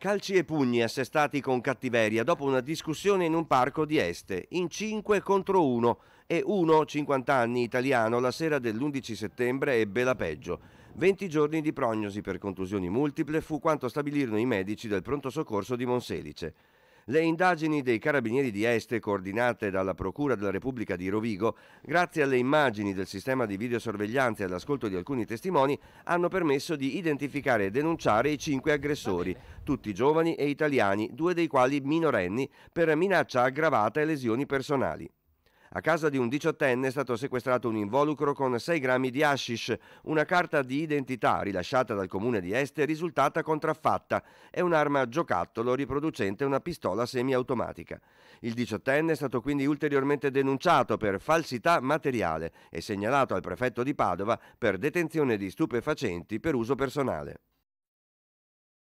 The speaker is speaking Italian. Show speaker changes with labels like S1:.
S1: Calci e pugni assestati con cattiveria dopo una discussione in un parco di Este, in 5 contro 1 e uno 50 anni italiano la sera dell'11 settembre ebbe la peggio. 20 giorni di prognosi per contusioni multiple fu quanto stabilirono i medici del pronto soccorso di Monselice. Le indagini dei carabinieri di Este, coordinate dalla Procura della Repubblica di Rovigo, grazie alle immagini del sistema di videosorveglianza e all'ascolto di alcuni testimoni, hanno permesso di identificare e denunciare i cinque aggressori, tutti giovani e italiani, due dei quali minorenni, per minaccia aggravata e lesioni personali. A casa di un diciottenne è stato sequestrato un involucro con 6 grammi di hashish, una carta di identità rilasciata dal comune di Este risultata contraffatta e un'arma giocattolo riproducente una pistola semiautomatica. Il diciottenne è stato quindi ulteriormente denunciato per falsità materiale e segnalato al prefetto di Padova per detenzione di stupefacenti per uso personale.